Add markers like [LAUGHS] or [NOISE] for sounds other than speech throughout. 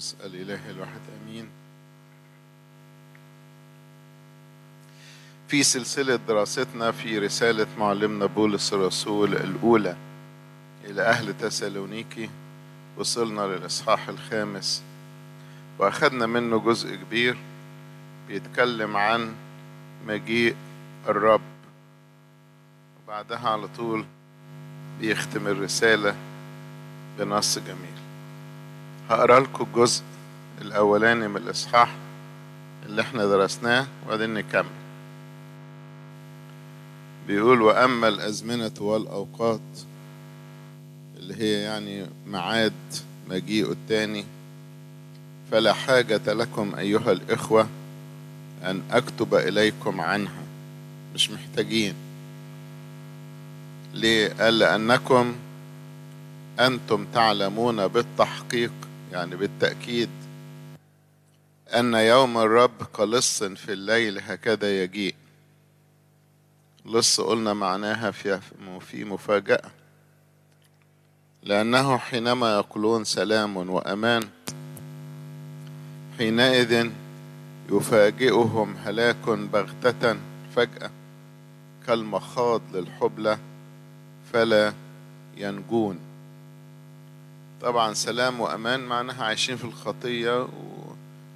القدوس الإله الواحد أمين في سلسلة دراستنا في رسالة معلمنا بولس الرسول الأولى إلى أهل تسالونيكي وصلنا للإصحاح الخامس وأخذنا منه جزء كبير بيتكلم عن مجيء الرب وبعدها على طول بيختم الرسالة بنص جميل هقرا لكم الجزء الاولاني من الاصحاح اللي احنا درسناه وبعدين نكمل بيقول واما الازمنه والاوقات اللي هي يعني ميعاد مجيء التاني فلا حاجه لكم ايها الاخوه ان اكتب اليكم عنها مش محتاجين ليه قال لانكم انتم تعلمون بالتحقيق يعني بالتأكيد أن يوم الرب كلص في الليل هكذا يجيء لص قلنا معناها في مفاجأة لأنه حينما يقولون سلام وأمان حينئذ يفاجئهم هلاك بغتة فجأة كالمخاض للحبلة فلا ينجون طبعا سلام وأمان معناها عايشين في الخطية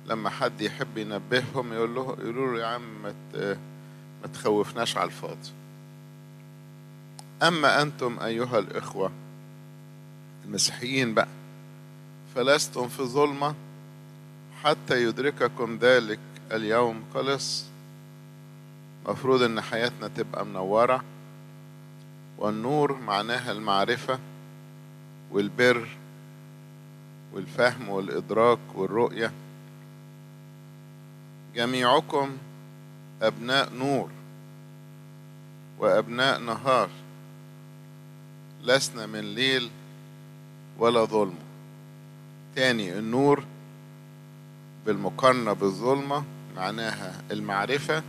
ولما حد يحب ينبههم يقول له يقولوا له يا عم ما تخوفناش على الفاضي أما أنتم أيها الإخوة المسيحيين بقى فلستم في ظلمة حتى يدرككم ذلك اليوم خلص مفروض إن حياتنا تبقى منورة والنور معناها المعرفة والبر والفهم والإدراك والرؤية جميعكم أبناء نور وأبناء نهار لسنا من ليل ولا ظلمة تاني النور بالمقارنة بالظلمة معناها المعرفة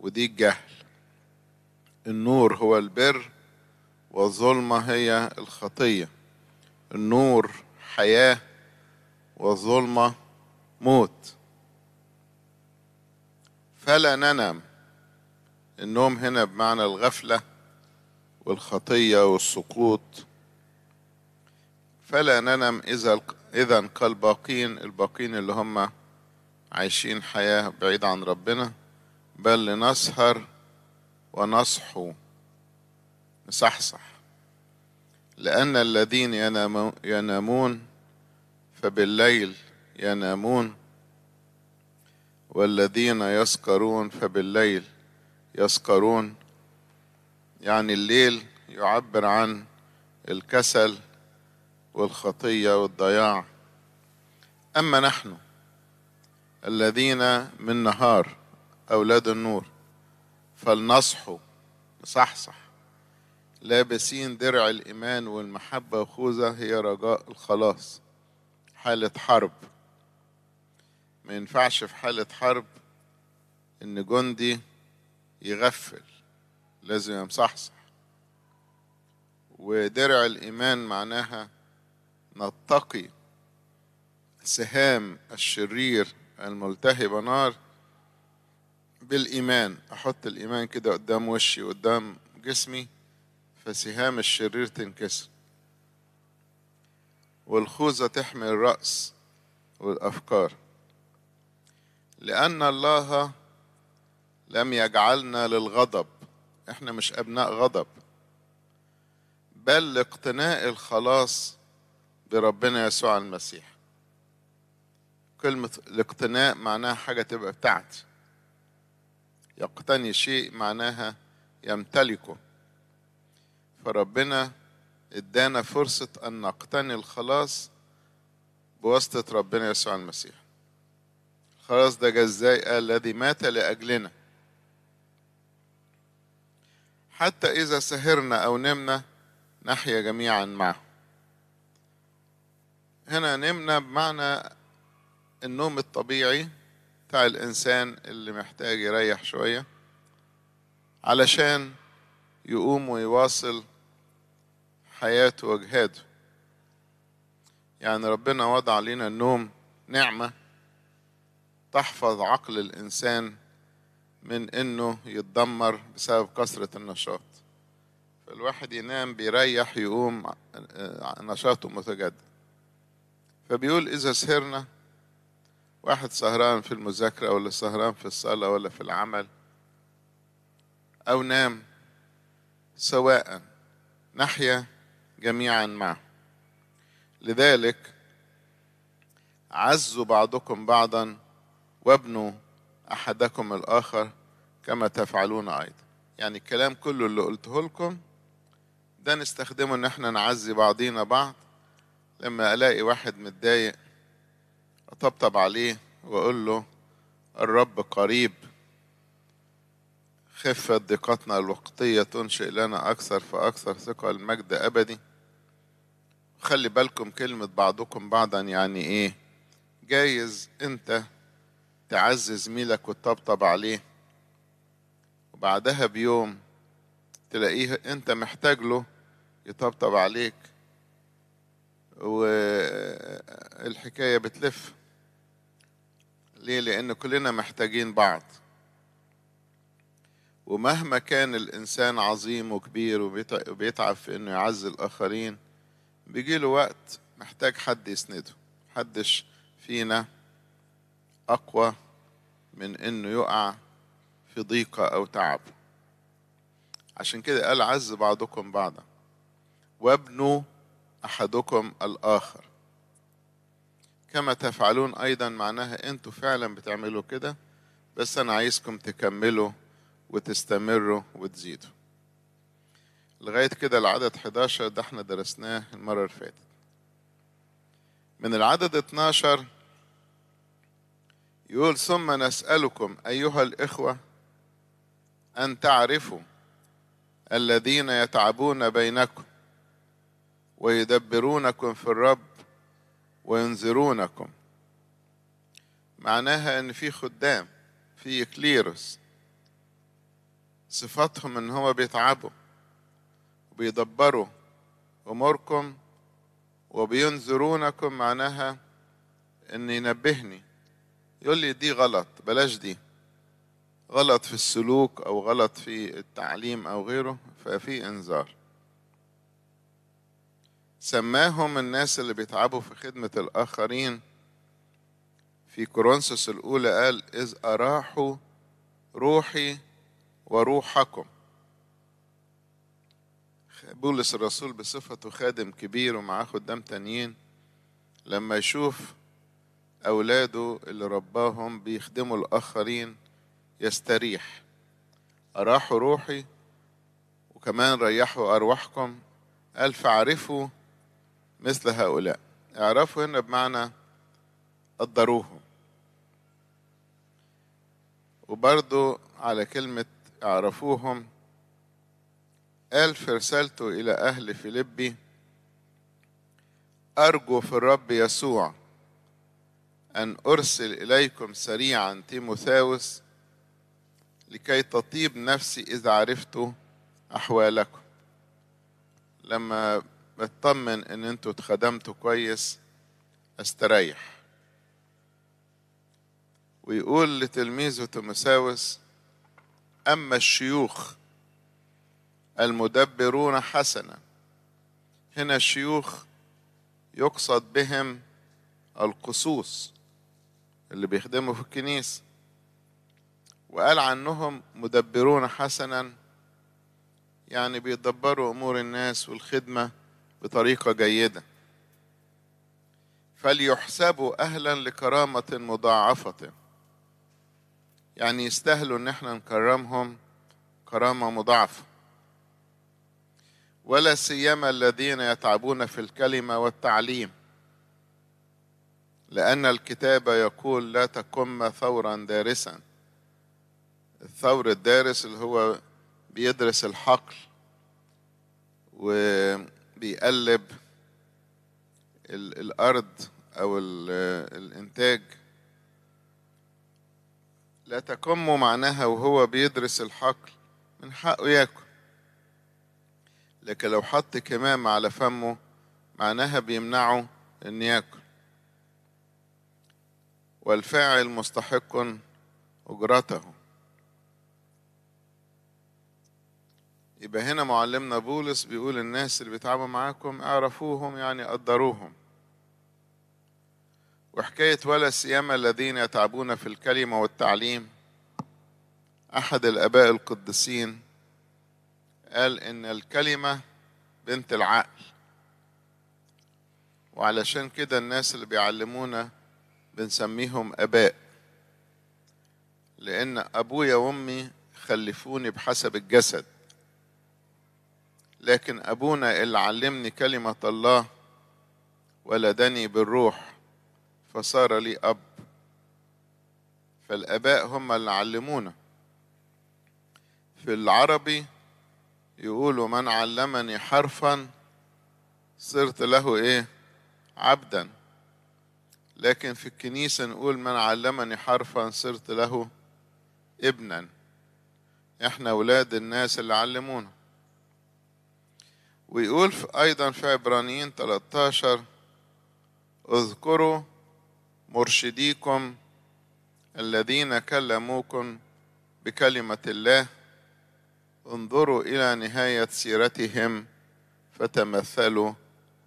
ودي الجهل النور هو البر والظلمة هي الخطية النور حياه والظلمه موت فلا ننام النوم هنا بمعنى الغفله والخطيه والسقوط فلا ننام اذا اذا كالباقين الباقين اللي هم عايشين حياه بعيد عن ربنا بل لنسهر ونصحو نصحصح لأن الذين ينامون فبالليل ينامون والذين يسكرون فبالليل يسكرون يعني الليل يعبر عن الكسل والخطية والضياع أما نحن الذين من نهار أولاد النور فلنصحوا نصحصح لابسين درع الإيمان والمحبة وخوذة هي رجاء الخلاص حالة حرب ما ينفعش في حالة حرب إن جندي يغفل لازم يمصحصح ودرع الإيمان معناها نتقي سهام الشرير الملتهبة نار بالإيمان أحط الإيمان كده قدام وشي قدام جسمي فسهام الشرير تنكسر والخوذة تحمي الرأس والأفكار لأن الله لم يجعلنا للغضب احنا مش أبناء غضب بل لاقتناء الخلاص بربنا يسوع المسيح كلمة الاقتناء معناها حاجة تبقى بتاعتي يقتني شيء معناها يمتلكه فربنا ادانا فرصة أن نقتني الخلاص بواسطة ربنا يسوع المسيح خلاص ده جزاي الذي مات لأجلنا حتى إذا سهرنا أو نمنا نحيا جميعا معه هنا نمنا بمعنى النوم الطبيعي بتاع الإنسان اللي محتاج يريح شوية علشان يقوم ويواصل حياته واجهاده يعني ربنا وضع لنا النوم نعمه تحفظ عقل الانسان من انه يتدمر بسبب كثره النشاط فالواحد ينام بيريح يقوم نشاطه متجدد فبيقول اذا سهرنا واحد سهران في المذاكره ولا سهران في الصلاه ولا في العمل او نام سواء نحيا جميعا معه لذلك عزوا بعضكم بعضا وابنوا احدكم الاخر كما تفعلون ايضا يعني الكلام كله اللي قلته لكم ده نستخدمه ان احنا نعزي بعضينا بعض لما الاقي واحد متضايق اطبطب عليه واقول له الرب قريب خفة ضيقتنا الوقتية تنشئ لنا أكثر فأكثر ثقة المجد أبدي خلي بالكم كلمة بعضكم بعضا يعني إيه جايز أنت تعزي زميلك وتطبطب عليه وبعدها بيوم تلاقيه أنت محتاج له يطبطب عليك والحكاية بتلف ليه لأن كلنا محتاجين بعض ومهما كان الإنسان عظيم وكبير وبيتعب في إنه يعزي الآخرين بيجي له وقت محتاج حد يسنده محدش فينا أقوى من إنه يقع في ضيقة أو تعب عشان كده قال عز بعضكم بعضا وابنوا أحدكم الآخر كما تفعلون أيضا معناها أنتوا فعلا بتعملوا كده بس أنا عايزكم تكملوا وتستمروا وتزيدوا لغاية كده العدد 11 ده احنا درسناه المرة اللي فاتت من العدد 12 يقول ثم نسألكم أيها الإخوة أن تعرفوا الذين يتعبون بينكم ويدبرونكم في الرب وينذرونكم معناها ان في خدام في كليروس صفاتهم ان هو بيتعبوا وبيدبروا أموركم وبينذرونكم معناها إن ينبهني يقول لي دي غلط بلاش دي غلط في السلوك أو غلط في التعليم أو غيره ففي إنذار سماهم الناس اللي بيتعبوا في خدمة الآخرين في كورنثوس الأولى قال إذ أراحوا روحي وروحكم بولس الرسول بصفته خادم كبير ومعاه خدام تانيين لما يشوف أولاده اللي رباهم بيخدموا الآخرين يستريح أراحوا روحي وكمان ريحوا أرواحكم قال فعرفوا مثل هؤلاء اعرفوا هنا بمعنى قدروهم وبرضو على كلمة اعرفوهم قال في رسالته إلى أهل فيلبي أرجو في الرب يسوع أن أرسل إليكم سريعا تيموثاوس لكي تطيب نفسي إذا عرفت أحوالكم لما بتطمن إن أنتوا اتخدمتوا كويس أستريح ويقول لتلميذه تيموثاوس أما الشيوخ المدبرون حسنا هنا الشيوخ يقصد بهم القصوص اللي بيخدموا في الكنيسة وقال عنهم مدبرون حسنا يعني بيدبروا أمور الناس والخدمة بطريقة جيدة فليحسبوا أهلا لكرامة مضاعفة يعني يستاهلوا إن احنا نكرمهم كرامة مضاعفة ولا سيما الذين يتعبون في الكلمه والتعليم لان الكتاب يقول لا تقم ثورا دارسا الثور الدارس اللي هو بيدرس الحقل وبيقلب الارض او الانتاج لا تكم معناها وهو بيدرس الحقل من حقه ياكل لكن لو حط كمامة على فمه معناها بيمنعه إن ياكل والفاعل مستحق أجرته يبقى هنا معلمنا بولس بيقول الناس اللي بيتعبوا معاكم اعرفوهم يعني قدروهم وحكاية ولا سيما الذين يتعبون في الكلمة والتعليم أحد الآباء القديسين قال ان الكلمه بنت العقل وعلشان كده الناس اللي بيعلمونا بنسميهم اباء لان ابويا وامي خلفوني بحسب الجسد لكن ابونا اللي علمني كلمه الله ولدني بالروح فصار لي اب فالاباء هم اللي علمونا في العربي يقول من علمني حرفا صرت له ايه عبدا لكن في الكنيسة نقول من علمني حرفا صرت له ابنا احنا اولاد الناس اللي علمونا ويقول في ايضا في عبرانيين 13 اذكروا مرشديكم الذين كلموكم بكلمة الله انظروا الى نهايه سيرتهم فتمثلوا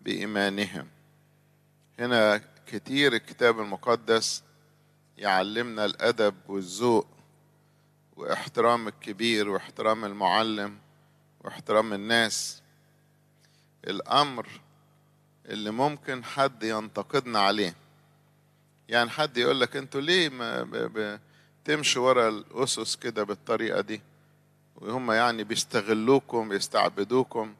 بايمانهم هنا كتير الكتاب المقدس يعلمنا الادب والذوق واحترام الكبير واحترام المعلم واحترام الناس الامر اللي ممكن حد ينتقدنا عليه يعني حد يقول لك انتوا ليه ما بتمشوا ورا الاسس كده بالطريقه دي وهم يعني بيستغلوكم يستعبدوكم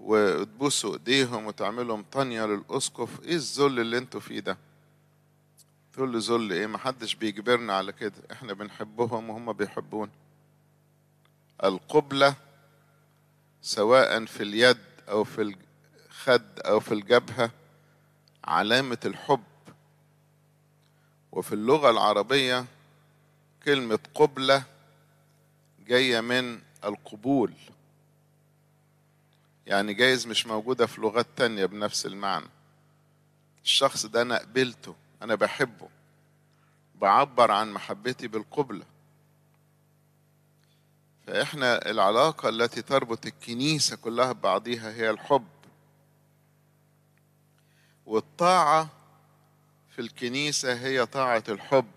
وتبوسوا ايديهم وتعملوا مطنية للأسقف ايه الذل اللي انتوا فيه ده تقول له ذل ايه محدش بيجبرنا على كده احنا بنحبهم وهم بيحبونا القبلة سواء في اليد او في الخد او في الجبهة علامة الحب وفي اللغة العربية كلمة قبلة جاية من القبول يعني جايز مش موجودة في لغات تانية بنفس المعنى الشخص ده أنا قبلته أنا بحبه بعبر عن محبتي بالقبلة فإحنا العلاقة التي تربط الكنيسة كلها ببعضيها هي الحب والطاعة في الكنيسة هي طاعة الحب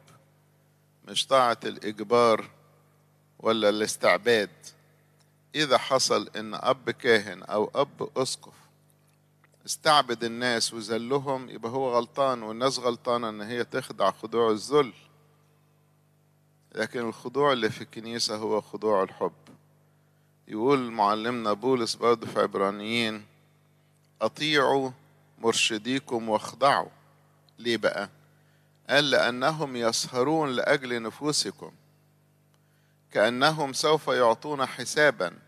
مش طاعة الإجبار ولا الاستعباد إذا حصل إن أب كاهن أو أب أسقف استعبد الناس وذلهم يبقى هو غلطان والناس غلطانة إن هي تخدع خضوع الذل لكن الخضوع اللي في الكنيسة هو خضوع الحب يقول معلمنا بولس برضه في عبرانيين أطيعوا مرشديكم واخضعوا ليه بقى؟ قال لأنهم يسهرون لأجل نفوسكم كأنهم سوف يعطون حسابا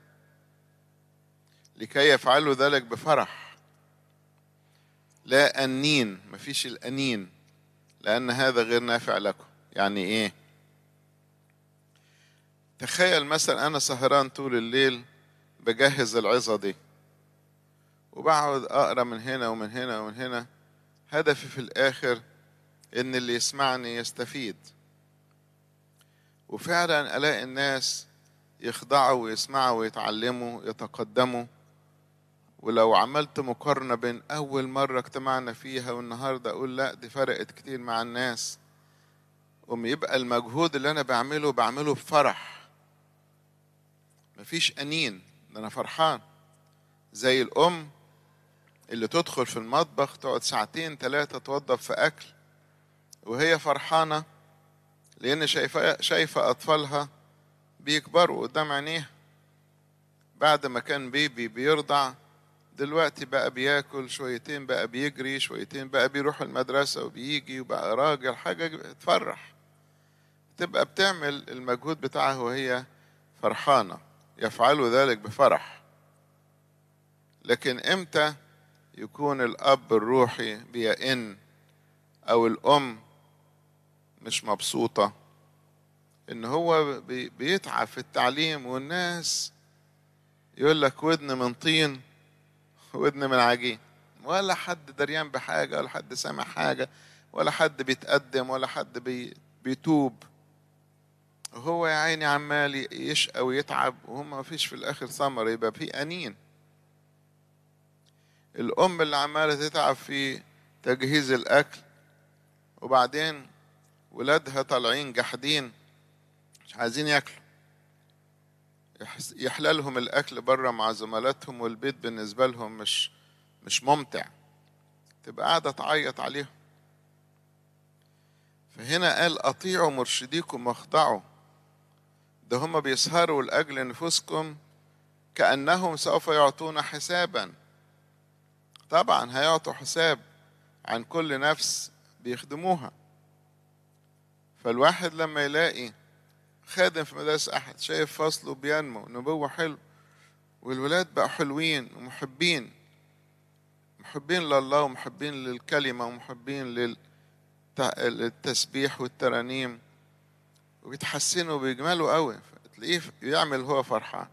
لكي يفعلوا ذلك بفرح لا أنين مفيش الأنين لأن هذا غير نافع لكم يعني إيه تخيل مثلا أنا سهران طول الليل بجهز العظة دي وبقعد أقرأ من هنا ومن هنا ومن هنا هدفي في الآخر إن اللي يسمعني يستفيد وفعلا الاقي الناس يخضعوا ويسمعوا ويتعلموا يتقدموا ولو عملت مقارنة بين أول مرة اجتمعنا فيها والنهاردة أقول لا دي فرقت كتير مع الناس قوم يبقى المجهود اللي أنا بعمله بعمله بفرح مفيش أنين ده أنا فرحان زي الأم اللي تدخل في المطبخ تقعد ساعتين ثلاثة توضب في أكل وهي فرحانة لأن شايفة شايفة أطفالها بيكبروا قدام عينيها بعد ما كان بيبي بيرضع دلوقتي بقى بياكل شويتين بقى بيجري شويتين بقى بيروح المدرسة وبيجي وبقى راجل حاجة تفرح تبقى بتعمل المجهود بتاعها وهي فرحانة يفعل ذلك بفرح لكن امتى يكون الأب الروحي بيئن أو الأم مش مبسوطة إن هو بيتعب في التعليم والناس يقول لك ودن من طين ودن من عجين ولا حد دريان بحاجة ولا حد سامع حاجة ولا حد بيتقدم ولا حد بيتوب وهو يا عيني عمال يشقى ويتعب وهم ما فيش في الآخر ثمر يبقى في أنين الأم اللي عمالة تتعب في تجهيز الأكل وبعدين ولادها طالعين جحدين مش عايزين ياكلوا يحللهم الاكل بره مع زملاتهم والبيت بالنسبه لهم مش مش ممتع تبقى قاعده تعيط عليهم فهنا قال اطيعوا مرشديكم واخضعوا ده هم بيسهروا لاجل نفوسكم كانهم سوف يعطون حسابا طبعا هيعطوا حساب عن كل نفس بيخدموها فالواحد لما يلاقي خادم في مدرسة أحد شايف فصله بينمو نبوة حلو والولاد بقى حلوين ومحبين محبين لله ومحبين للكلمة ومحبين للتسبيح والترانيم وبيتحسنوا وبيجملوا قوي تلاقيه يعمل هو فرحة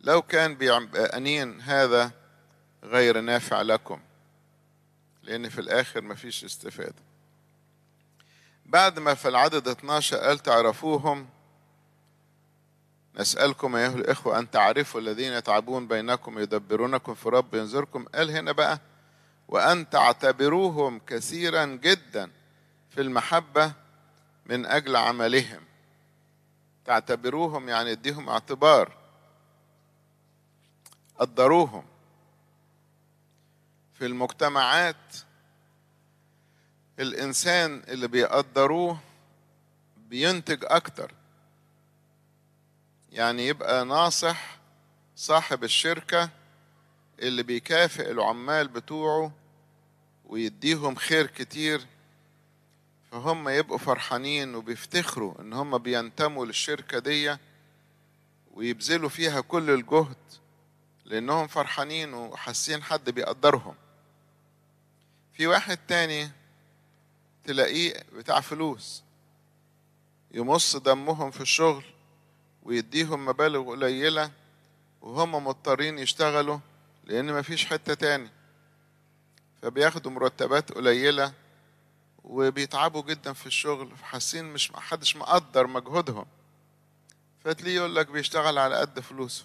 لو كان أنين هذا غير نافع لكم لأن في الآخر مفيش استفادة بعد ما في العدد 12 قال تعرفوهم نسألكم أيها الإخوة أن تعرفوا الذين يتعبون بينكم يدبرونكم في رب ينظركم قال هنا بقى وأن تعتبروهم كثيرا جدا في المحبة من أجل عملهم تعتبروهم يعني اديهم اعتبار قدروهم في المجتمعات الانسان اللي بيقدروه بينتج اكتر يعني يبقى ناصح صاحب الشركه اللي بيكافئ العمال بتوعه ويديهم خير كتير فهم يبقوا فرحانين وبيفتخروا ان هم بينتموا للشركه دي ويبذلوا فيها كل الجهد لانهم فرحانين وحاسين حد بيقدرهم في واحد تاني تلاقيه بتاع فلوس يمص دمهم في الشغل ويديهم مبالغ قليلة وهم مضطرين يشتغلوا لأن مفيش حتة تاني فبياخدوا مرتبات قليلة وبيتعبوا جدا في الشغل حاسين مش محدش مقدر مجهودهم فتلاقيه يقول لك بيشتغل على قد فلوسه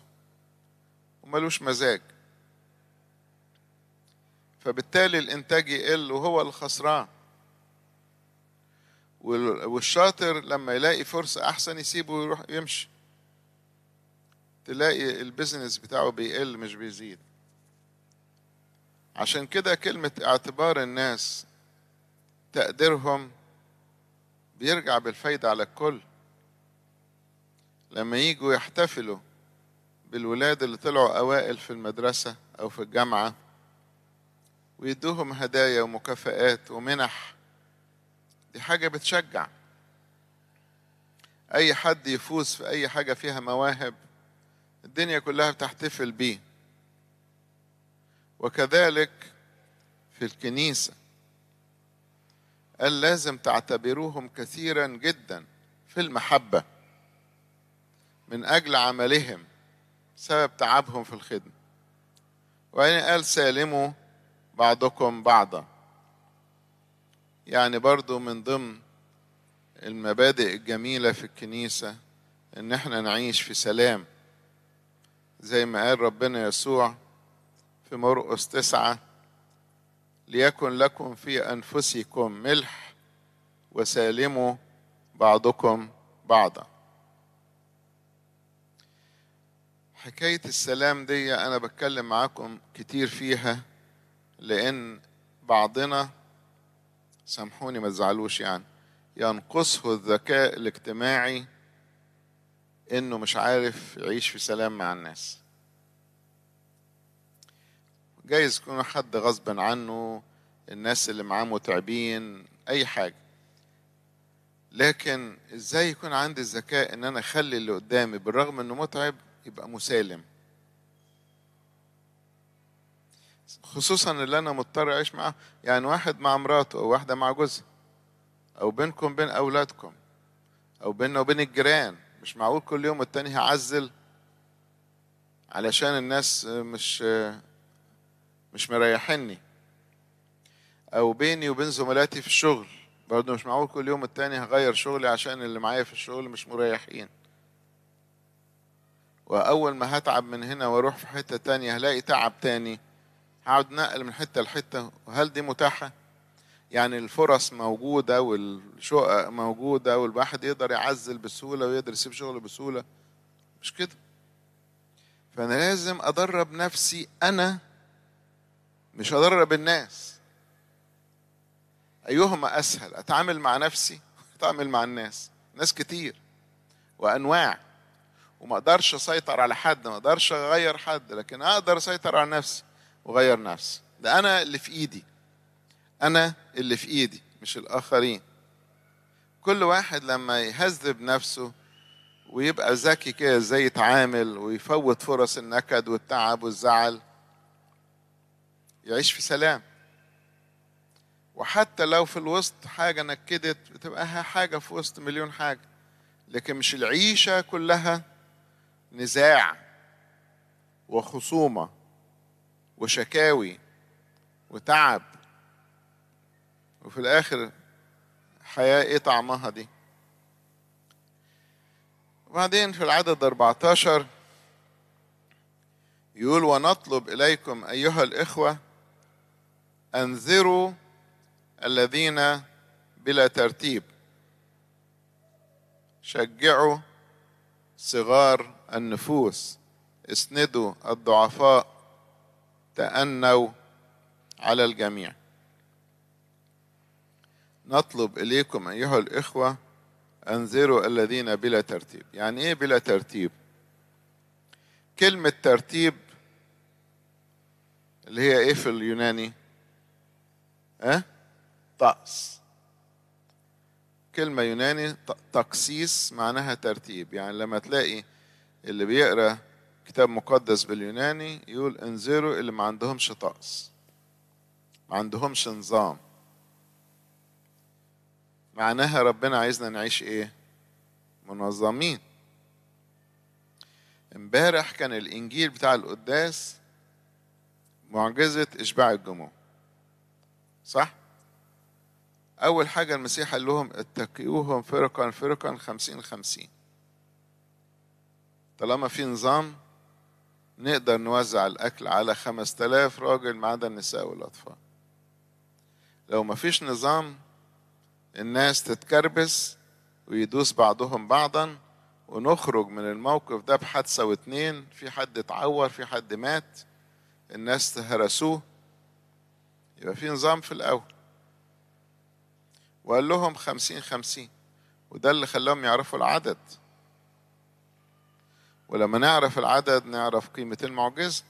وملوش مزاج فبالتالي الإنتاج يقل وهو الخسران والشاطر لما يلاقي فرصة أحسن يسيبه ويروح يمشي تلاقي البزنس بتاعه بيقل مش بيزيد عشان كده كلمة اعتبار الناس تقديرهم بيرجع بالفايدة على الكل لما يجوا يحتفلوا بالولاد اللي طلعوا أوائل في المدرسة أو في الجامعة ويدوهم هدايا ومكافآت ومنح دي حاجة بتشجع أي حد يفوز في أي حاجة فيها مواهب الدنيا كلها بتحتفل بيه وكذلك في الكنيسة قال لازم تعتبروهم كثيرا جدا في المحبة من أجل عملهم سبب تعبهم في الخدمة وبعدين قال سالموا بعضكم بعضا يعني برضو من ضمن المبادئ الجميلة في الكنيسة إن إحنا نعيش في سلام زي ما قال ربنا يسوع في مرقس تسعة ليكن لكم في أنفسكم ملح وسالموا بعضكم بعضا حكاية السلام دي أنا بتكلم معاكم كتير فيها لأن بعضنا سامحوني ما تزعلوش يعني ينقصه الذكاء الاجتماعي انه مش عارف يعيش في سلام مع الناس جايز يكون حد غصب عنه الناس اللي معاه متعبين اي حاجه لكن ازاي يكون عندي الذكاء ان انا اخلي اللي قدامي بالرغم انه متعب يبقى مسالم خصوصا اللي انا مضطر اعيش معه يعني واحد مع مراته او واحده مع جوزها او بينكم بين اولادكم او بيننا وبين الجيران مش معقول كل يوم والتاني هعزل علشان الناس مش مش مريحني او بيني وبين زملاتي في الشغل برضه مش معقول كل يوم التاني هغير شغلي عشان اللي معايا في الشغل مش مريحين واول ما هتعب من هنا واروح في حته تانية هلاقي تعب تاني هقعد نقل من حته لحته وهل دي متاحه؟ يعني الفرص موجوده والشقق موجوده والواحد يقدر يعزل بسهوله ويقدر يسيب شغله بسهوله مش كده فانا لازم ادرب نفسي انا مش هدرب الناس ايهما اسهل اتعامل مع نفسي اتعامل مع الناس ناس كتير وانواع وما اقدرش اسيطر على حد ما اقدرش اغير حد لكن اقدر اسيطر على نفسي وغير نفسي ده أنا اللي في إيدي أنا اللي في إيدي مش الآخرين كل واحد لما يهذب نفسه ويبقى ذكي كده ازاي يتعامل ويفوت فرص النكد والتعب والزعل يعيش في سلام وحتى لو في الوسط حاجة نكدت بتبقى حاجة في وسط مليون حاجة لكن مش العيشة كلها نزاع وخصومة وشكاوي وتعب وفي الآخر حياة إيه طعمها دي وبعدين في العدد 14 يقول ونطلب إليكم أيها الإخوة أنذروا الذين بلا ترتيب شجعوا صغار النفوس اسندوا الضعفاء تأنوا على الجميع نطلب إليكم أيها الإخوة أنذروا الذين بلا ترتيب يعني إيه بلا ترتيب كلمة ترتيب اللي هي إيه في اليوناني أه؟ طقس كلمة يوناني تقسيس معناها ترتيب يعني لما تلاقي اللي بيقرأ كتاب مقدس باليوناني يقول انذروا اللي ما عندهمش طقس ما عندهمش نظام معناها ربنا عايزنا نعيش ايه منظمين امبارح كان الانجيل بتاع القداس معجزه اشباع الجموع صح اول حاجه المسيح قال لهم اتقيوهم فرقا فرقا خمسين خمسين طالما في نظام نقدر نوزع الأكل على 5000 راجل ما عدا النساء والأطفال لو ما فيش نظام الناس تتكربس ويدوس بعضهم بعضا ونخرج من الموقف ده بحادثة واتنين في حد اتعور في حد مات الناس تهرسوه يبقى في نظام في الأول وقال لهم خمسين خمسين وده اللي خلاهم يعرفوا العدد ولما نعرف العدد نعرف قيمة المعجزة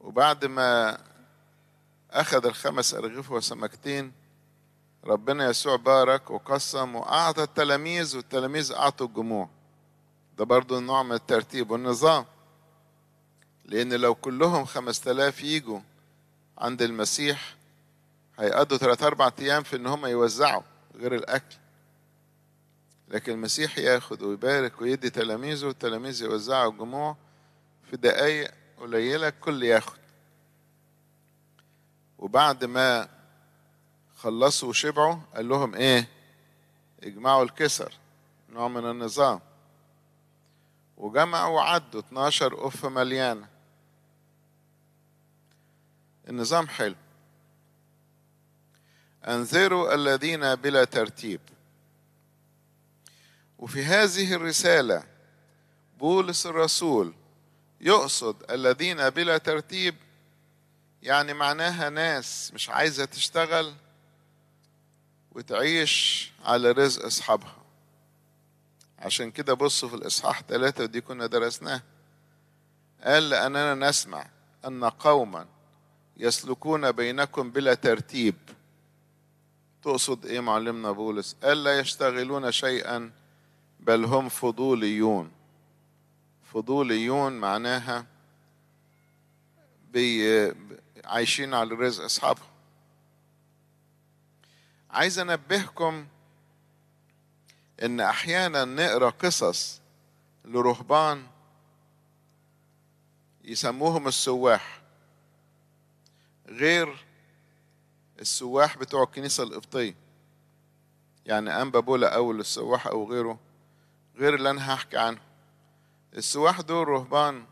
وبعد ما أخذ الخمس أرغفة وسمكتين ربنا يسوع بارك وقسم وأعطى التلاميذ والتلاميذ أعطوا الجموع ده برضو نوع من الترتيب والنظام لأن لو كلهم خمسة آلاف يجوا عند المسيح هيقضوا ثلاثة أربع أيام في إن هم يوزعوا غير الأكل لكن المسيح ياخد ويبارك ويدي تلاميذه والتلاميذ يوزعوا الجموع في دقايق قليلة الكل ياخد وبعد ما خلصوا وشبعوا قال لهم ايه اجمعوا الكسر نوع من النظام وجمعوا وعدوا 12 قفة مليانة النظام حلو أنذروا الذين بلا ترتيب وفي هذه الرسالة بولس الرسول يقصد الذين بلا ترتيب يعني معناها ناس مش عايزة تشتغل وتعيش على رزق أصحابها عشان كده بصوا في الإصحاح ثلاثة ودي كنا درسناها قال لأننا نسمع أن قوما يسلكون بينكم بلا ترتيب تقصد إيه معلمنا بولس قال لا يشتغلون شيئا بل هم فضوليون فضوليون معناها بي عايشين على رزق اصحابهم عايز انبهكم ان احيانا نقرا قصص لرهبان يسموهم السواح غير السواح بتوع الكنيسه القبطيه يعني انبا بولا اول السواح او غيره غير اللي أنا هحكي عنه السواح دول رهبان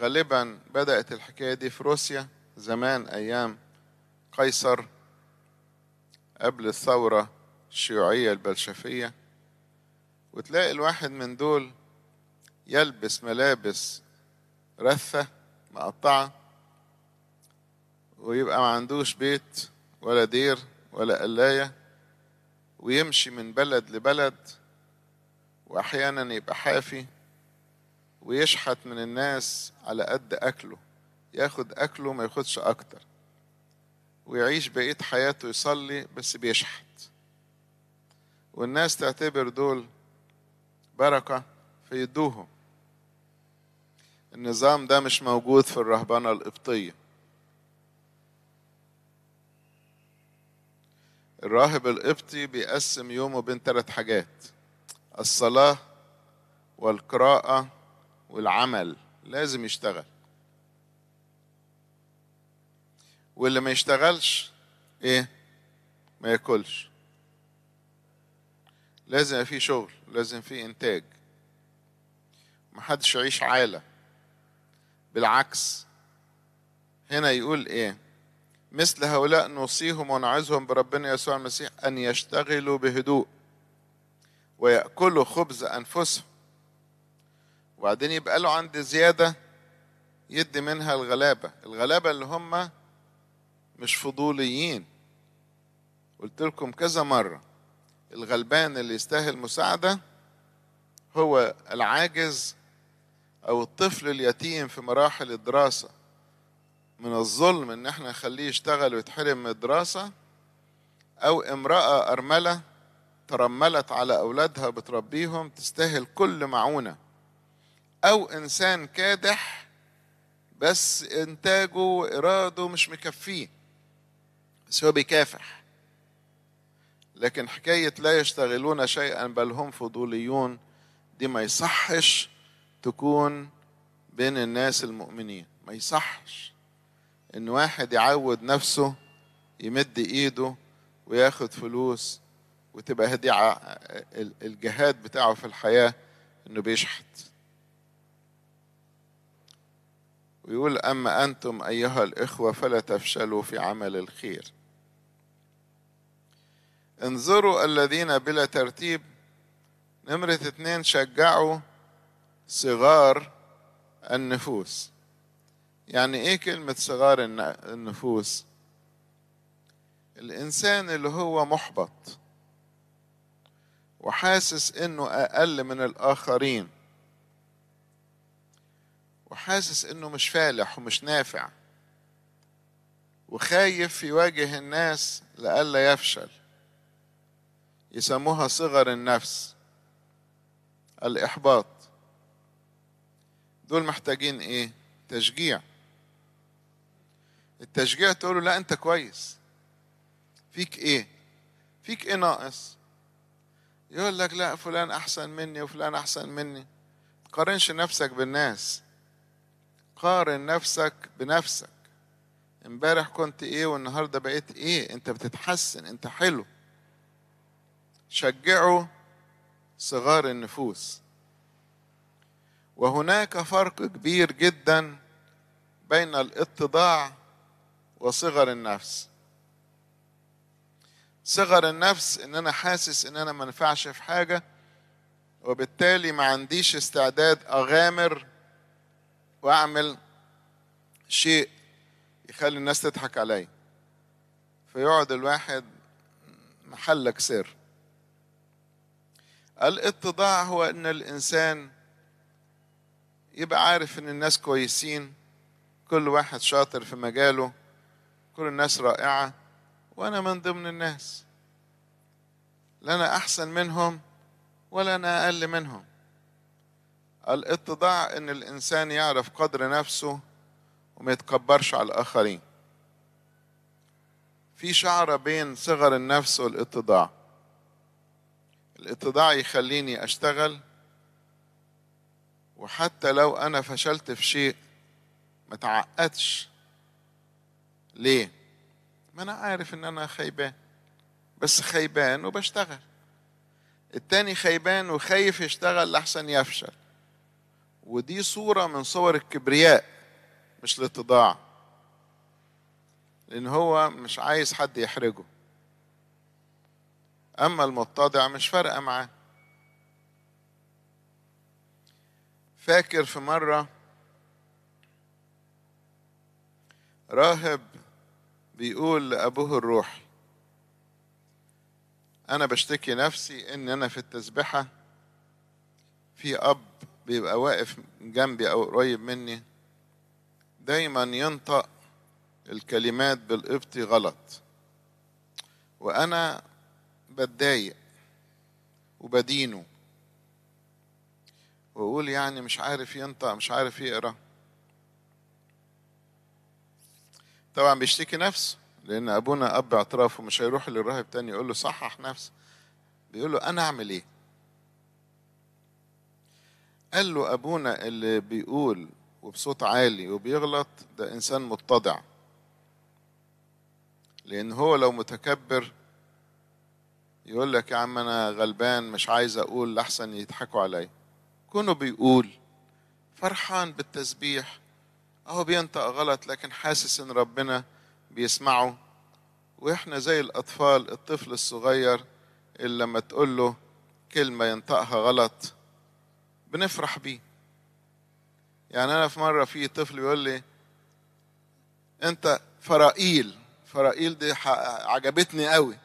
غالبا بدأت الحكاية دي في روسيا زمان أيام قيصر قبل الثورة الشيوعية البلشفية وتلاقي الواحد من دول يلبس ملابس رثة مقطعة ويبقى ما عندوش بيت ولا دير ولا قلاية ويمشي من بلد لبلد واحيانا يبقى حافي ويشحت من الناس على قد اكله ياخد اكله ما ياخدش اكتر ويعيش بقيه حياته يصلي بس بيشحت والناس تعتبر دول بركه فيدوهم النظام ده مش موجود في الرهبنه القبطيه الراهب القبطي بيقسم يومه بين ثلاث حاجات الصلاه والقراءه والعمل لازم يشتغل واللي ما يشتغلش ايه ما ياكلش لازم في شغل لازم في انتاج محدش يعيش عالة بالعكس هنا يقول ايه مثل هؤلاء نوصيهم ونعزهم بربنا يسوع المسيح ان يشتغلوا بهدوء ويأكلوا خبز أنفسهم وبعدين يبقى له عند زيادة يدي منها الغلابة الغلابة اللي هم مش فضوليين قلت لكم كذا مرة الغلبان اللي يستاهل مساعدة هو العاجز أو الطفل اليتيم في مراحل الدراسة من الظلم إن احنا نخليه يشتغل ويتحرم من الدراسة أو امرأة أرملة ترملت على أولادها بتربيهم تستاهل كل معونة أو إنسان كادح بس إنتاجه وإراده مش مكفيه بس هو بيكافح لكن حكاية لا يشتغلون شيئا بل هم فضوليون دي ما يصحش تكون بين الناس المؤمنين ما يصحش ان واحد يعود نفسه يمد ايده وياخد فلوس وتبقى هديعة الجهاد بتاعه في الحياة انه بيشحت ويقول اما انتم ايها الاخوة فلا تفشلوا في عمل الخير انظروا الذين بلا ترتيب نمرة اثنين شجعوا صغار النفوس يعني ايه كلمة صغار النفوس الانسان اللي هو محبط وحاسس انه اقل من الاخرين وحاسس انه مش فالح ومش نافع وخايف يواجه الناس لئلا يفشل يسموها صغر النفس الاحباط دول محتاجين ايه تشجيع التشجيع تقول له لا انت كويس فيك ايه فيك ايه ناقص يقول لك لا فلان أحسن مني وفلان أحسن مني قارنش نفسك بالناس قارن نفسك بنفسك امبارح كنت ايه والنهارده بقيت ايه انت بتتحسن انت حلو شجعوا صغار النفوس وهناك فرق كبير جدا بين الاتضاع وصغر النفس صغر النفس ان انا حاسس ان انا ما نفعش في حاجه وبالتالي ما عنديش استعداد اغامر واعمل شيء يخلي الناس تضحك عليا فيقعد الواحد محلك سر الاتضاع هو ان الانسان يبقى عارف ان الناس كويسين كل واحد شاطر في مجاله كل الناس رائعه وأنا من ضمن الناس لا أنا أحسن منهم ولا أنا أقل منهم الاتضاع إن الإنسان يعرف قدر نفسه وما يتكبرش على الآخرين في شعرة بين صغر النفس والاتضاع الاتضاع يخليني أشتغل وحتى لو أنا فشلت في شيء ما تعقدش ليه ما انا عارف ان انا خيبان بس خيبان وبشتغل التاني خيبان وخايف يشتغل لحسن يفشل ودي صورة من صور الكبرياء مش الاتضاع لأن هو مش عايز حد يحرجه أما المتضع مش فارقة معاه فاكر في مرة راهب بيقول لأبوه الروحي أنا بشتكي نفسي إن أنا في التسبحة في أب بيبقى واقف جنبي أو قريب مني دايما ينطق الكلمات بالقبطي غلط وأنا بتضايق وبدينه وأقول يعني مش عارف ينطق مش عارف يقرأ طبعا بيشتكي نفسه لأن أبونا أب اعترافه مش هيروح للراهب تاني يقول له صحح نفسك بيقول له أنا أعمل إيه؟ قال له أبونا اللي بيقول وبصوت عالي وبيغلط ده إنسان متضع لأن هو لو متكبر يقول لك يا عم أنا غلبان مش عايز أقول لأحسن يضحكوا عليا كونه بيقول فرحان بالتسبيح اهو بينطق غلط لكن حاسس ان ربنا بيسمعه واحنا زي الاطفال الطفل الصغير اللي لما تقول له كلمه ينطقها غلط بنفرح بيه يعني انا في مره في طفل بيقول لي انت فرائيل فرائيل دي عجبتني قوي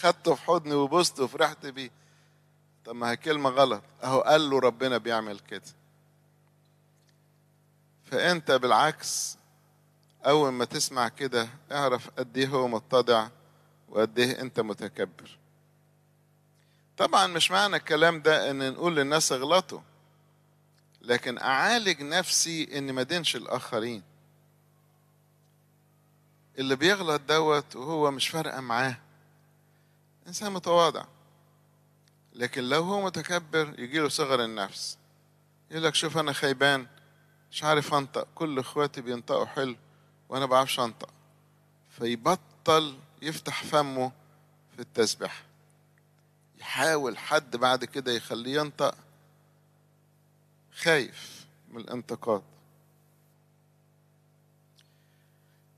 خدته في حضني وبوسته وفرحت بيه طب ما هي كلمه غلط اهو قال له ربنا بيعمل كده فانت بالعكس اول ما تسمع كده اعرف قد ايه هو متضع وقد ايه انت متكبر طبعا مش معنى الكلام ده ان نقول للناس اغلطوا لكن اعالج نفسي اني ما دينش الاخرين اللي بيغلط دوت وهو مش فارقه معاه انسان متواضع لكن لو هو متكبر يجيله صغر النفس يقول لك شوف انا خيبان مش عارف انطق كل اخواتي بينطقوا حلو وانا بعرفش انطق فيبطل يفتح فمه في التسبيح يحاول حد بعد كده يخليه ينطق خايف من الانتقاد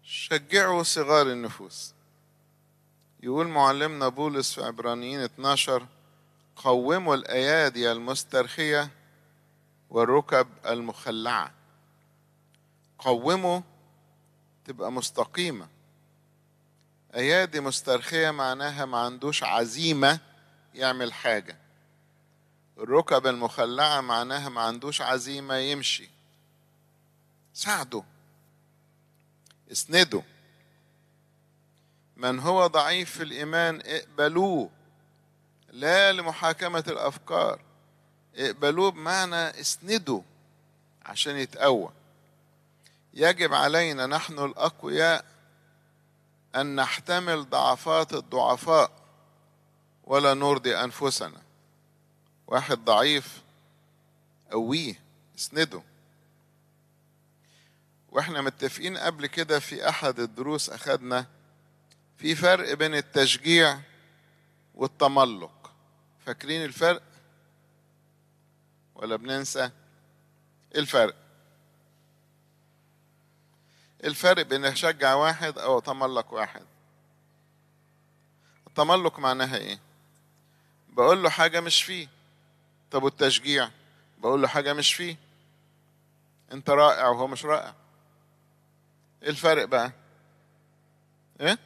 شجعوا صغار النفوس يقول معلمنا بولس في عبرانيين 12 قوموا الأيادي المسترخية والركب المخلعة قومه تبقى مستقيمة أيادي مسترخية معناها ما عندوش عزيمة يعمل حاجة الركب المخلعة معناها ما عندوش عزيمة يمشي ساعده اسنده من هو ضعيف في الإيمان اقبلوه لا لمحاكمة الأفكار اقبلوه بمعنى اسنده عشان يتقوى يجب علينا نحن الأقوياء أن نحتمل ضعفات الضعفاء ولا نرضي أنفسنا واحد ضعيف قويه اسنده واحنا متفقين قبل كده في أحد الدروس أخدنا في فرق بين التشجيع والتملق فاكرين الفرق ولا بننسى الفرق الفرق بين اشجع واحد او اتملق واحد التملق معناها ايه بقول له حاجه مش فيه طب والتشجيع بقول له حاجه مش فيه انت رائع وهو مش رائع ايه الفرق بقى ايه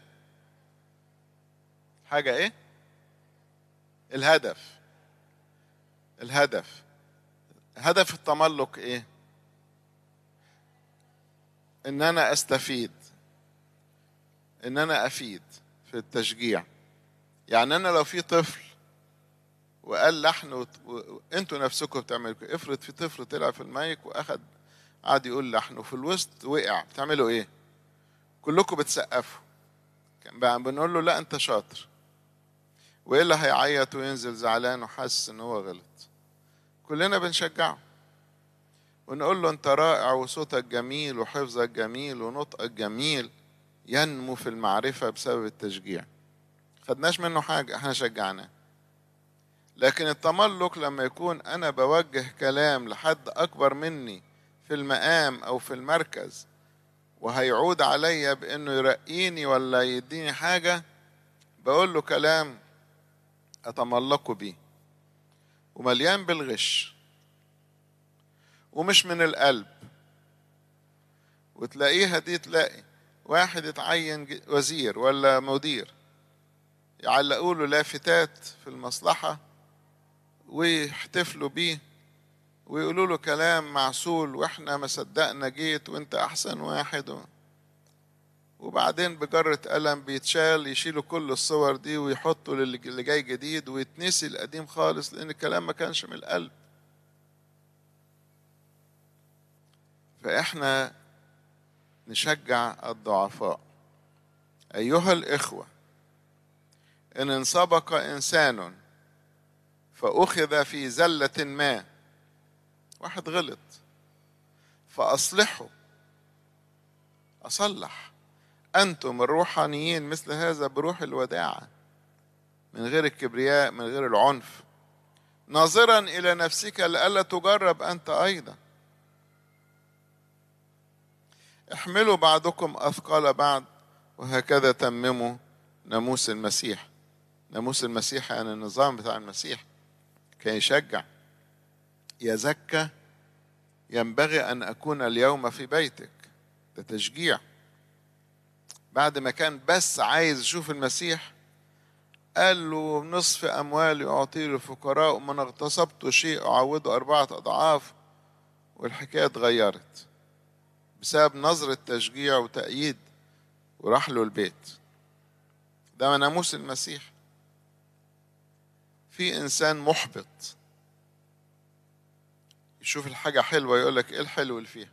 حاجه ايه الهدف الهدف هدف التملق ايه ان انا استفيد ان انا افيد في التشجيع يعني انا لو في طفل وقال لحن و... و... انتوا نفسكم بتعملوا كده افرض في طفل طلع في المايك واخد قعد يقول لحن وفي الوسط وقع بتعملوا ايه كلكم بتسقفوا كان بنقول له لا انت شاطر وايه اللي هيعيط وينزل زعلان وحاسس ان هو غلط كلنا بنشجعه ونقول له أنت رائع وصوتك جميل وحفظك جميل ونطقك جميل ينمو في المعرفة بسبب التشجيع خدناش منه حاجة احنا شجعناه لكن التملق لما يكون أنا بوجه كلام لحد أكبر مني في المقام أو في المركز وهيعود عليا بأنه يرقيني ولا يديني حاجة بقول له كلام أتملقه بيه ومليان بالغش ومش من القلب وتلاقيها دي تلاقي واحد يتعين وزير ولا مدير يعلقوا له لافتات في المصلحة ويحتفلوا بيه ويقولوا له كلام معسول واحنا ما صدقنا جيت وانت احسن واحد وبعدين بجرة قلم بيتشال يشيلوا كل الصور دي ويحطوا للي جاي جديد ويتنسي القديم خالص لان الكلام ما كانش من القلب فإحنا نشجع الضعفاء أيها الإخوة إن انسبق إنسان فأخذ في زلة ما واحد غلط فأصلحه أصلح أنتم الروحانيين مثل هذا بروح الوداعة من غير الكبرياء من غير العنف ناظرا إلى نفسك لئلا تجرب أنت أيضا احملوا بعضكم أثقال بعض وهكذا تمموا ناموس المسيح ناموس المسيح يعني النظام بتاع المسيح كان يشجع يزكى ينبغي أن أكون اليوم في بيتك ده تشجيع بعد ما كان بس عايز يشوف المسيح قال له نصف أموالي أعطيه للفقراء ومن اغتصبت شيء أعوضه أربعة أضعاف والحكاية اتغيرت بسبب نظرة تشجيع وتأييد وراح له البيت ده ناموس المسيح في إنسان محبط يشوف الحاجة حلوة يقول لك إيه الحلو اللي فيها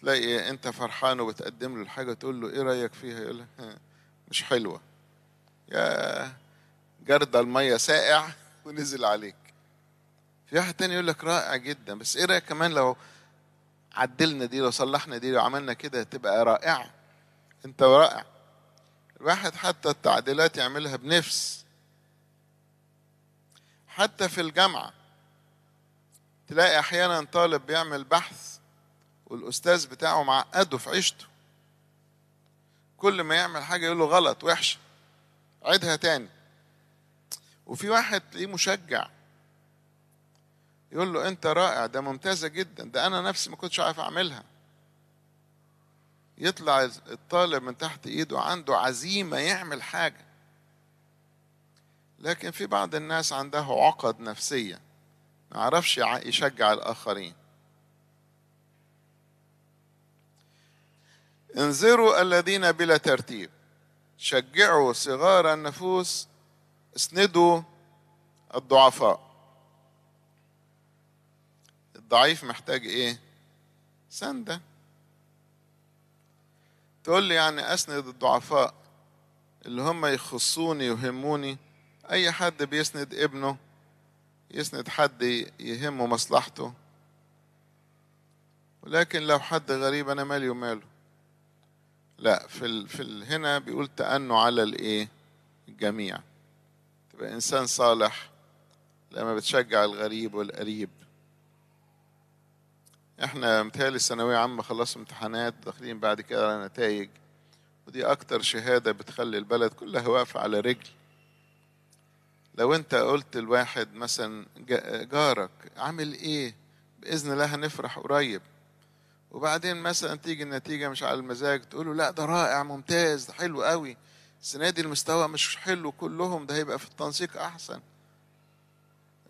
تلاقي إيه أنت فرحان وبتقدم له الحاجة تقول له إيه رأيك فيها يقول لك مش حلوة يا جرد المية ساقع [LAUGHS] ونزل عليك في واحد تاني يقول لك رائع جدا بس ايه رايك كمان لو عدلنا دي لو صلحنا دي لو عملنا كده تبقى رائعه انت رائع الواحد حتى التعديلات يعملها بنفس حتى في الجامعه تلاقي احيانا طالب بيعمل بحث والاستاذ بتاعه معقده في عيشته كل ما يعمل حاجه يقول له غلط وحشه عيدها تاني وفي واحد ليه مشجع يقول له انت رائع ده ممتازه جدا ده انا نفسي ما كنتش عارف اعملها يطلع الطالب من تحت ايده عنده عزيمه يعمل حاجه لكن في بعض الناس عندها عقد نفسيه ما عرفش يشجع الاخرين انذروا الذين بلا ترتيب شجعوا صغار النفوس اسندوا الضعفاء الضعيف محتاج ايه سنده تقول لي يعني اسند الضعفاء اللي هم يخصوني ويهموني اي حد بيسند ابنه يسند حد يهمه مصلحته ولكن لو حد غريب انا مالي وماله لا في ال... في ال... هنا بيقول تأنوا على الايه الجميع تبقى انسان صالح لما بتشجع الغريب والقريب احنا متهيألي الثانوية عامة خلصنا امتحانات داخلين بعد كده على نتائج ودي أكتر شهادة بتخلي البلد كلها واقفة على رجل لو أنت قلت لواحد مثلا جارك عامل إيه بإذن الله هنفرح قريب وبعدين مثلا تيجي النتيجة مش على المزاج تقوله لا ده رائع ممتاز ده حلو قوي السنة دي المستوى مش حلو كلهم ده هيبقى في التنسيق أحسن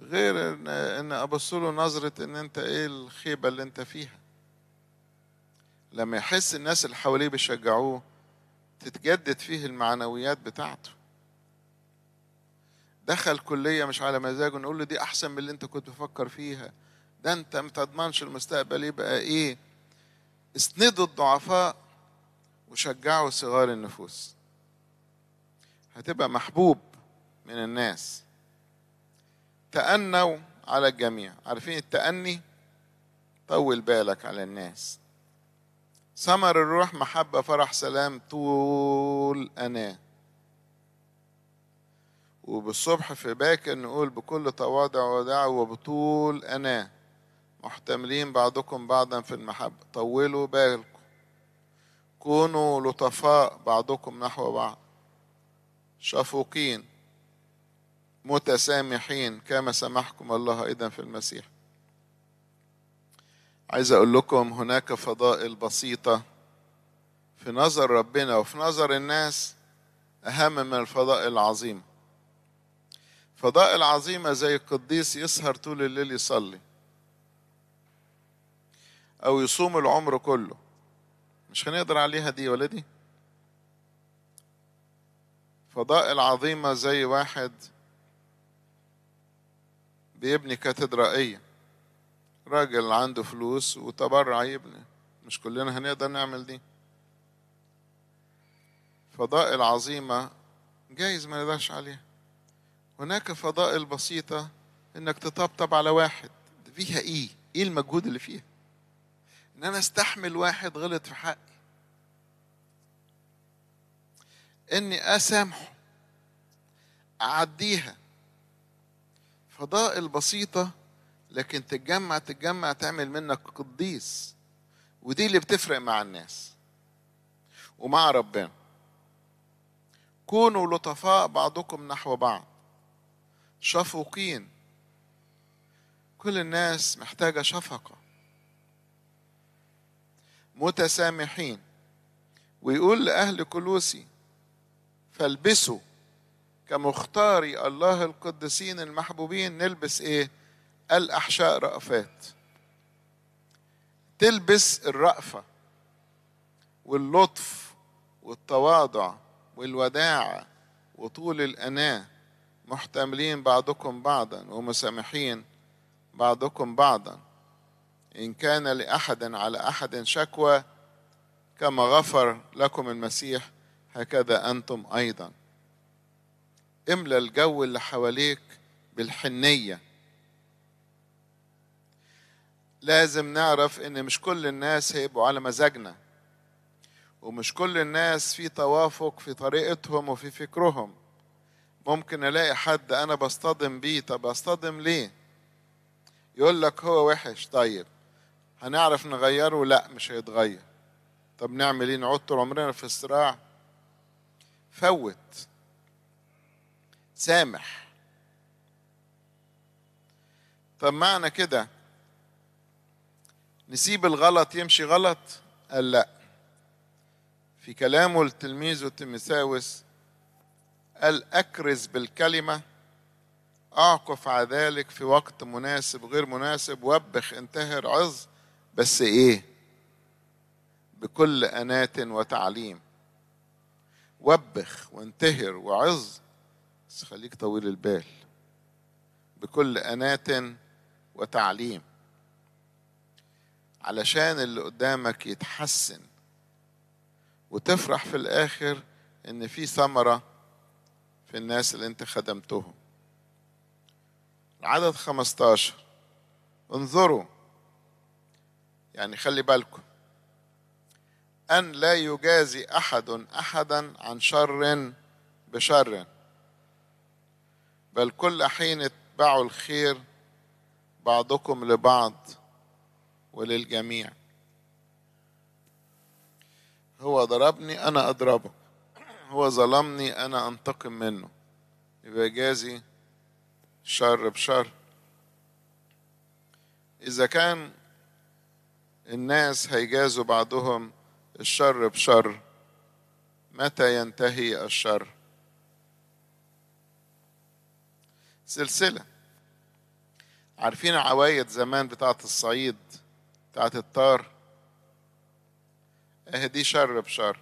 غير ان ان ابص له نظره ان انت ايه الخيبه اللي انت فيها لما يحس الناس اللي حواليه بيشجعوه تتجدد فيه المعنويات بتاعته دخل كليه مش على مزاجه نقول له دي احسن من اللي انت كنت بفكر فيها ده انت ما تضمنش المستقبل يبقى ايه اسندوا الضعفاء وشجعوا صغار النفوس هتبقى محبوب من الناس تأنوا على الجميع عارفين التأني طول بالك على الناس ثمر الروح محبة فرح سلام طول أناه وبالصبح في باكر نقول بكل تواضع ودعوة وبطول أناه محتملين بعضكم بعضا في المحبة طولوا بالكم كونوا لطفاء بعضكم نحو بعض شفوقين متسامحين كما سمحكم الله ايضا في المسيح عايز اقول لكم هناك فضائل بسيطه في نظر ربنا وفي نظر الناس اهم من الفضائل العظيمه فضائل عظيمه زي القديس يسهر طول الليل يصلي او يصوم العمر كله مش هنقدر عليها دي ولدي فضائل عظيمه زي واحد بيبني كاتدرائية راجل عنده فلوس وتبرع يبني مش كلنا هنقدر نعمل دي فضائل عظيمة جايز ما نقدرش عليها هناك فضائل بسيطة انك تطبطب على واحد فيها ايه ايه المجهود اللي فيها ان انا استحمل واحد غلط في حقي اني اسامحه اعديها فضائل بسيطة لكن تتجمع تتجمع تعمل منك قديس ودي اللي بتفرق مع الناس ومع ربنا كونوا لطفاء بعضكم نحو بعض شفوقين كل الناس محتاجة شفقة متسامحين ويقول لأهل كلوسي فالبسوا كمختاري الله القدسين المحبوبين نلبس ايه الاحشاء رأفات تلبس الرأفة واللطف والتواضع والوداعة وطول الأناة محتملين بعضكم بعضا ومسامحين بعضكم بعضا إن كان لأحد على أحد شكوى كما غفر لكم المسيح هكذا أنتم أيضا املى الجو اللي حواليك بالحنيه لازم نعرف ان مش كل الناس هيبقوا على مزاجنا ومش كل الناس في توافق في طريقتهم وفي فكرهم ممكن الاقي حد انا بصطدم بيه طب اصطدم ليه يقول لك هو وحش طيب هنعرف نغيره لا مش هيتغير طب نعمل ايه نقعد طول عمرنا في الصراع فوت سامح طب معنى كده نسيب الغلط يمشي غلط قال لا في كلامه لتلميذه تيمساوس قال اكرز بالكلمه اعكف على ذلك في وقت مناسب غير مناسب وبخ انتهر عظ بس ايه بكل انات وتعليم وبخ وانتهر وعظ بس خليك طويل البال بكل أناة وتعليم علشان اللي قدامك يتحسن وتفرح في الآخر إن في ثمرة في الناس اللي أنت خدمتهم العدد 15 انظروا يعني خلي بالكم أن لا يجازي أحد أحدا عن شر بشر بل كل حين اتبعوا الخير بعضكم لبعض وللجميع هو ضربني أنا أضربه هو ظلمني أنا أنتقم منه يبقى جازي شر بشر إذا كان الناس هيجازوا بعضهم الشر بشر متى ينتهي الشر سلسله عارفين عوايد زمان بتاعه الصعيد بتاعه الطار اهي دي شر بشر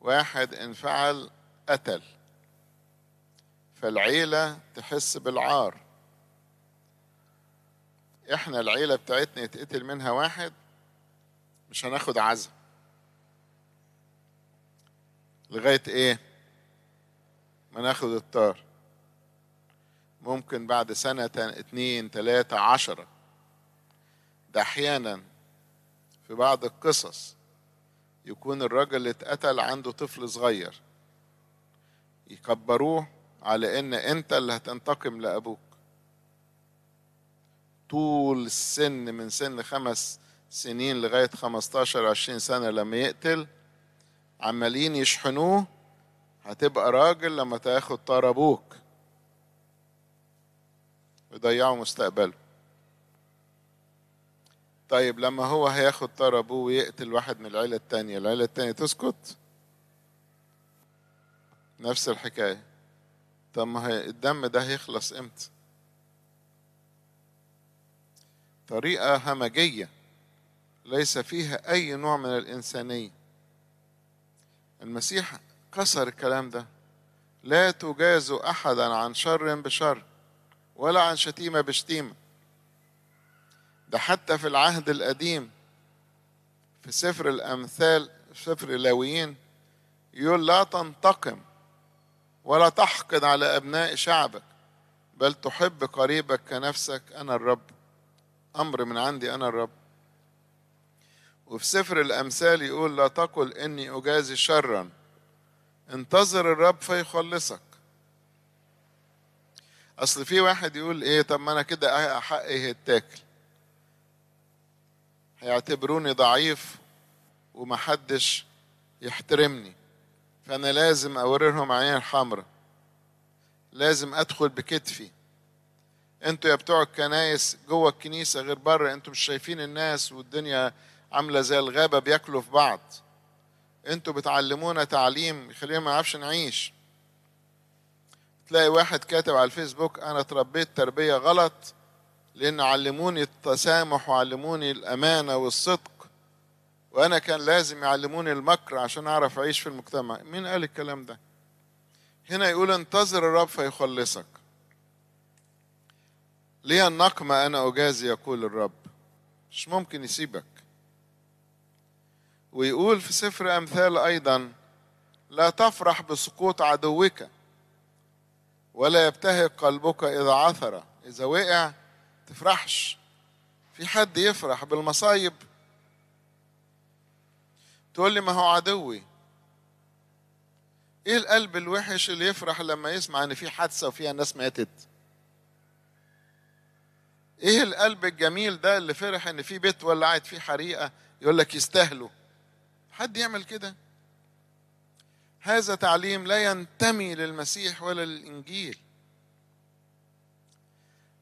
واحد انفعل قتل فالعيلة تحس بالعار احنا العيلة بتاعتنا يتقتل منها واحد مش هناخد عزم لغاية ايه ما ناخد الطار ممكن بعد سنة اتنين تلاتة عشرة ده أحيانا في بعض القصص يكون الراجل اللي اتقتل عنده طفل صغير يكبروه على ان انت اللي هتنتقم لابوك طول السن من سن خمس سنين لغاية خمستاشر عشرين سنة لما يقتل عمالين يشحنوه هتبقى راجل لما تاخد طار ابوك بيضيعوا مستقبله طيب لما هو هياخد طار ابوه ويقتل واحد من العيلة التانية العيلة التانية تسكت نفس الحكاية طب ما الدم ده هيخلص امتى طريقة همجية ليس فيها أي نوع من الإنسانية المسيح كسر الكلام ده لا تجازوا أحدا عن شر بشر ولا عن شتيمة بشتيمة ده حتى في العهد القديم في سفر الأمثال سفر لاويين يقول لا تنتقم ولا تحقد على أبناء شعبك بل تحب قريبك كنفسك أنا الرب أمر من عندي أنا الرب وفي سفر الأمثال يقول لا تقل إني أجازي شرا انتظر الرب فيخلصك اصل في واحد يقول ايه طب ما انا كده حقي إيه هيتاكل هيعتبروني ضعيف ومحدش يحترمني فانا لازم اوريهم عيني الحمراء لازم ادخل بكتفي انتوا يا بتوع الكنايس جوه الكنيسه غير بره انتوا مش شايفين الناس والدنيا عامله زي الغابه بياكلوا في بعض انتوا بتعلمونا تعليم يخلينا ما نعرفش نعيش تلاقي واحد كاتب على الفيسبوك انا اتربيت تربيه غلط لان علموني التسامح وعلموني الامانه والصدق وانا كان لازم يعلموني المكر عشان اعرف اعيش في المجتمع مين قال الكلام ده هنا يقول انتظر الرب فيخلصك لي النقمة أنا أجازي يقول الرب مش ممكن يسيبك ويقول في سفر أمثال أيضا لا تفرح بسقوط عدوك ولا يبتهج قلبك إذا عثر إذا وقع تفرحش في حد يفرح بالمصايب تقول لي ما هو عدوي ايه القلب الوحش اللي يفرح لما يسمع ان في حادثه وفيها ناس ماتت ايه القلب الجميل ده اللي فرح ان في بيت ولعت فيه حريقه يقول لك يستاهلوا حد يعمل كده هذا تعليم لا ينتمي للمسيح ولا للإنجيل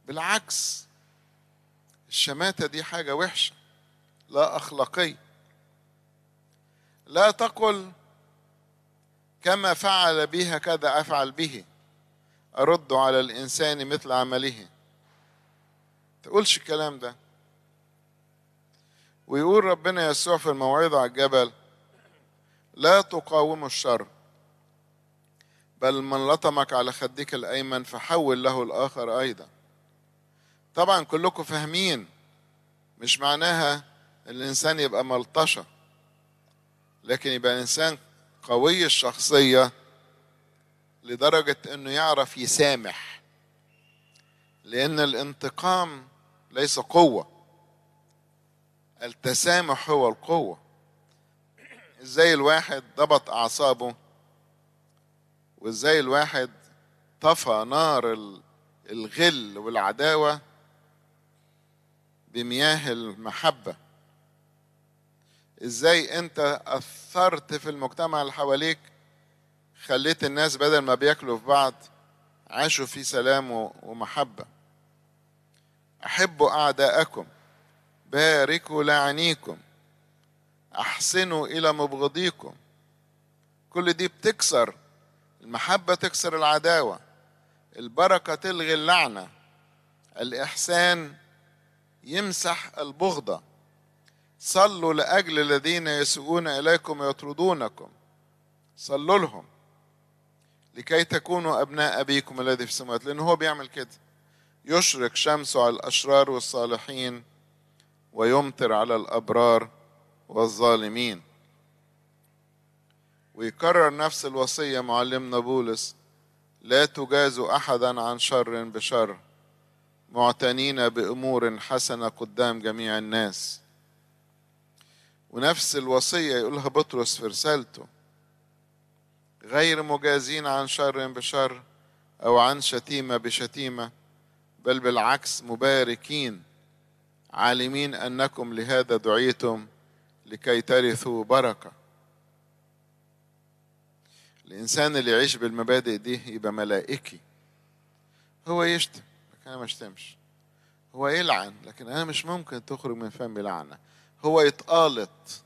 بالعكس الشماتة دي حاجة وحشة لا أخلاقية لا تقل كما فعل بها كذا أفعل به أرد على الإنسان مثل عمله تقولش الكلام ده ويقول ربنا يسوع في الموعظة على الجبل لا تقاوموا الشر بل من لطمك على خدك الأيمن فحول له الآخر أيضا طبعا كلكم فاهمين مش معناها الإنسان يبقى ملطشة لكن يبقى انسان قوي الشخصية لدرجة أنه يعرف يسامح لأن الانتقام ليس قوة التسامح هو القوة ازاي الواحد ضبط أعصابه وازاي الواحد طفى نار الغل والعداوه بمياه المحبه ازاي انت اثرت في المجتمع اللي حواليك خليت الناس بدل ما بياكلوا في بعض عاشوا في سلام ومحبه احبوا اعداءكم باركوا لعنيكم احسنوا الى مبغضيكم كل دي بتكسر المحبة تكسر العداوة البركة تلغي اللعنة الإحسان يمسح البغضة صلوا لأجل الذين يسؤون إليكم ويطردونكم صلوا لهم لكي تكونوا أبناء أبيكم الذي في السماوات لأنه هو بيعمل كده يشرق شمسه على الأشرار والصالحين ويمطر على الأبرار والظالمين ويكرر نفس الوصية معلمنا بولس لا تجازوا أحدا عن شر بشر معتنين بأمور حسنة قدام جميع الناس ونفس الوصية يقولها بطرس في رسالته غير مجازين عن شر بشر أو عن شتيمة بشتيمة بل بالعكس مباركين عالمين أنكم لهذا دعيتم لكي ترثوا بركة الإنسان اللي يعيش بالمبادئ دي يبقى ملائكي هو يشتم لكن أنا ما اشتمش هو يلعن لكن أنا مش ممكن تخرج من فمي لعنة هو يتقالط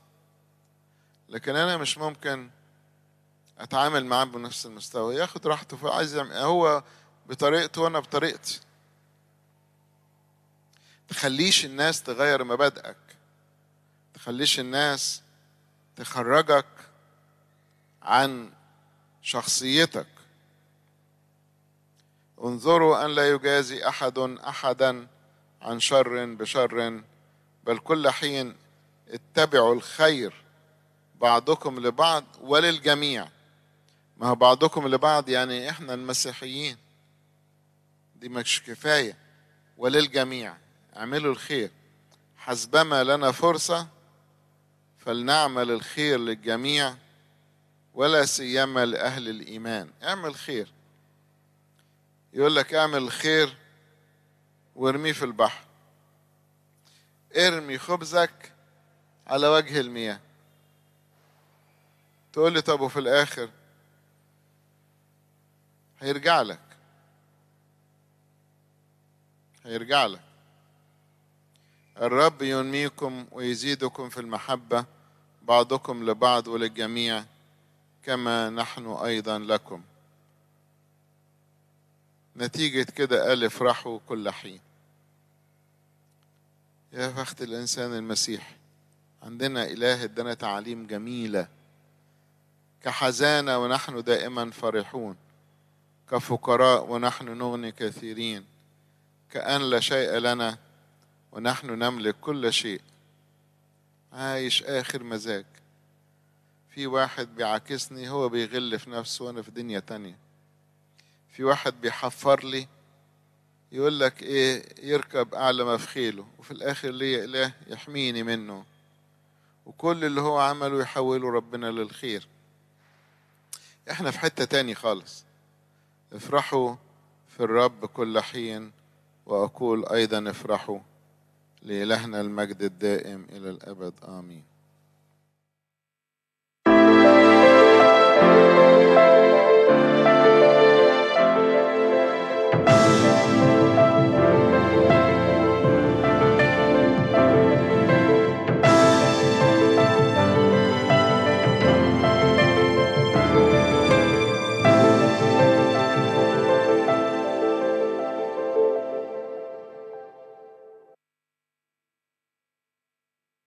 لكن أنا مش ممكن أتعامل معاه بنفس المستوى ياخد راحته فعايز هو بطريقته وأنا بطريقتي تخليش الناس تغير مبادئك تخليش الناس تخرجك عن شخصيتك انظروا ان لا يجازي احد احدا عن شر بشر بل كل حين اتبعوا الخير بعضكم لبعض وللجميع ما هو بعضكم لبعض يعني احنا المسيحيين دي مش كفايه وللجميع اعملوا الخير حسبما لنا فرصه فلنعمل الخير للجميع ولا سيما لأهل الإيمان اعمل خير يقول لك اعمل الخير وارميه في البحر ارمي خبزك على وجه المياه تقول لي طب وفي الآخر هيرجع لك هيرجع لك الرب ينميكم ويزيدكم في المحبة بعضكم لبعض وللجميع كما نحن أيضا لكم نتيجة كده قال افرحوا كل حين يا فخت الإنسان المسيح عندنا إله ادانا تعاليم جميلة كحزانة ونحن دائما فرحون كفقراء ونحن نغني كثيرين كأن لا شيء لنا ونحن نملك كل شيء عايش آخر مزاج في واحد بيعاكسني هو بيغل في نفسه وانا في دنيا تانية في واحد بيحفر لي يقول لك ايه يركب اعلى ما في خيله وفي الاخر ليه اله يحميني منه وكل اللي هو عمله يحوله ربنا للخير احنا في حته تاني خالص افرحوا في الرب كل حين واقول ايضا افرحوا لالهنا المجد الدائم الى الابد امين